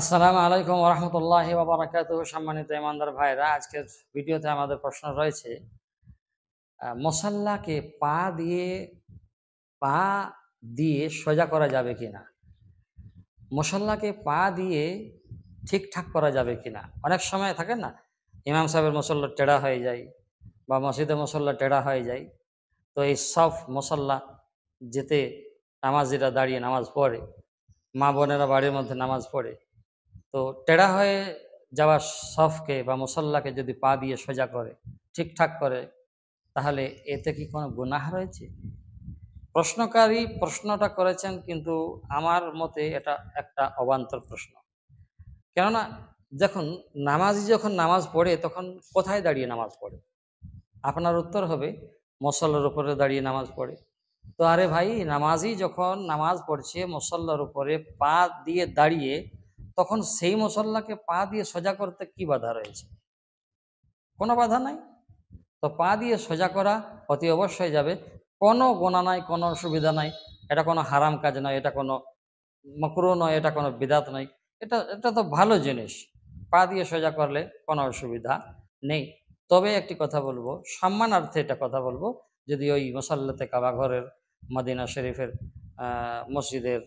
আসসালামু আলাইকুম রহমতুল্লাহ বাবরাকাত সম্মানিত ইমানদার ভাইরা আজকের ভিডিওতে আমাদের প্রশ্ন রয়েছে মশাল্লাকে পা দিয়ে পা দিয়ে সোজা করা যাবে কি না মশাল্লাকে পা দিয়ে ঠিকঠাক করা যাবে কি না অনেক সময় থাকে না ইমাম সাহেবের মশল্লা টেড়া হয়ে যায় বা মসজিদের মশল্লা টেড়া হয়ে যায় তো এই সব মশাল্লা যেতে নামাজিরা দাঁড়িয়ে নামাজ পড়ে মা বোনেরা বাড়ির মধ্যে নামাজ পড়ে তো টেড়া হয়ে যাওয়া সফকে বা মুসল্লাকে যদি পা দিয়ে সোজা করে ঠিকঠাক করে তাহলে এতে কি কোনো গুনাহ রয়েছে প্রশ্নকারী প্রশ্নটা করেছেন কিন্তু আমার মতে এটা একটা অবান্তর প্রশ্ন কেননা যখন নামাজি যখন নামাজ পড়ে তখন কোথায় দাঁড়িয়ে নামাজ পড়ে আপনার উত্তর হবে মশল্লার উপরে দাঁড়িয়ে নামাজ পড়ে তো আরে ভাই নামাজি যখন নামাজ পড়ছে মশল্লার উপরে পা দিয়ে দাঁড়িয়ে তখন সেই মশল্লাকে পা দিয়ে সোজা করতে কি বাধা রয়েছে কোনো বাধা নাই তো পা দিয়ে সোজা করা অতি অবশ্যই যাবে কোনো গোনা নাই কোনো অসুবিধা নাই এটা কোনো হারাম কাজ নয় এটা কোনো মকরু নয় এটা কোনো বিদাত নয় এটা এটা তো ভালো জিনিস পা দিয়ে সোজা করলে কোনো অসুবিধা নেই তবে একটি কথা বলবো সম্মানার্থে এটা কথা বলবো যদি ওই মশাল্লাতে কাবাঘরের মদিনা শরীফের মসজিদের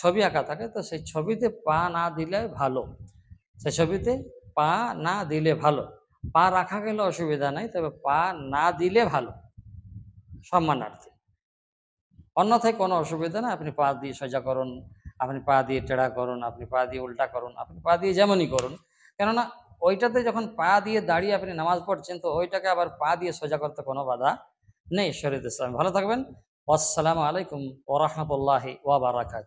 ছবি আঁকা থাকে তো সেই ছবিতে পা না দিলে ভালো সেই ছবিতে পা না দিলে ভালো পা রাখা গেলে অসুবিধা নাই তবে পা না দিলে ভালো সম্মানার্থে অন্যথায় কোনো অসুবিধা না আপনি পা দিয়ে সোজা করুন আপনি পা দিয়ে টেড়া করুন আপনি পা দিয়ে উল্টা করুন আপনি পা দিয়ে যেমনই করুন কেননা ওইটাতে যখন পা দিয়ে দাঁড়িয়ে আপনি নামাজ পড়ছেন তো ওইটাকে আবার পা দিয়ে সোজা করতে কোনো বাধা নেই শরীর ইসলাম ভালো থাকবেন আসসালামু আলাইকুম ওরহমতুল্লাহি ওয়াবারাকাত